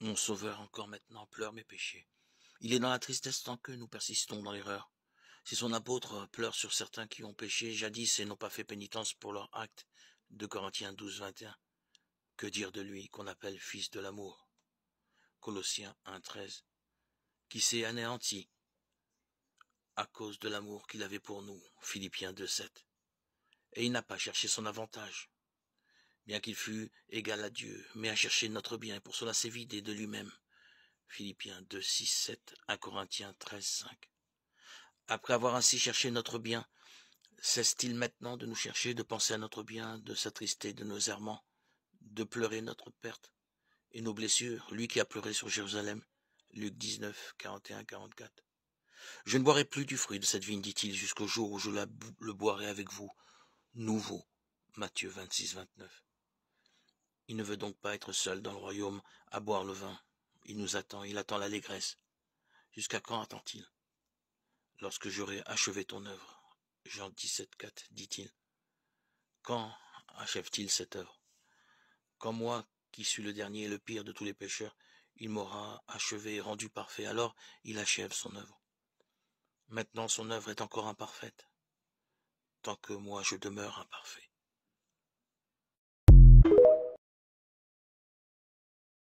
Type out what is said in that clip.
Mon Sauveur encore maintenant pleure mes péchés. Il est dans la tristesse tant que nous persistons dans l'erreur. Si son apôtre pleure sur certains qui ont péché jadis et n'ont pas fait pénitence pour leur acte, de Corinthiens 12, que dire de lui qu'on appelle fils de l'amour Colossiens 1, 13, qui s'est anéanti à cause de l'amour qu'il avait pour nous, Philippiens 2, 7. Et il n'a pas cherché son avantage, bien qu'il fût égal à Dieu, mais à chercher notre bien, pour cela s'est vidé de lui-même. Philippiens 2, 6, 7 1 Corinthiens 13, 5. Après avoir ainsi cherché notre bien, cesse-t-il maintenant de nous chercher, de penser à notre bien, de s'attrister de nos errements, de pleurer notre perte et nos blessures, lui qui a pleuré sur Jérusalem Luc 19, 41, 44. Je ne boirai plus du fruit de cette vigne, dit-il, jusqu'au jour où je la, le boirai avec vous, nouveau. Matthieu 26, 29. Il ne veut donc pas être seul dans le royaume à boire le vin. Il nous attend, il attend l'allégresse. Jusqu'à quand attend-il Lorsque j'aurai achevé ton œuvre. Jean 17, 4, dit-il. Quand achève-t-il cette œuvre Quand moi, qui suis le dernier et le pire de tous les pécheurs, il m'aura achevé et rendu parfait, alors il achève son œuvre. Maintenant son œuvre est encore imparfaite, tant que moi je demeure imparfait.